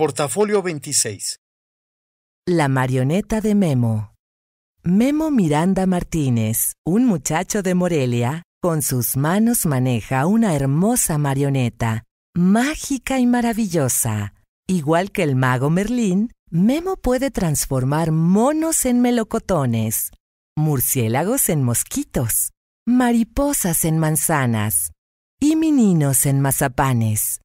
Portafolio 26. La marioneta de Memo. Memo Miranda Martínez, un muchacho de Morelia, con sus manos maneja una hermosa marioneta, mágica y maravillosa. Igual que el mago Merlín, Memo puede transformar monos en melocotones, murciélagos en mosquitos, mariposas en manzanas y mininos en mazapanes.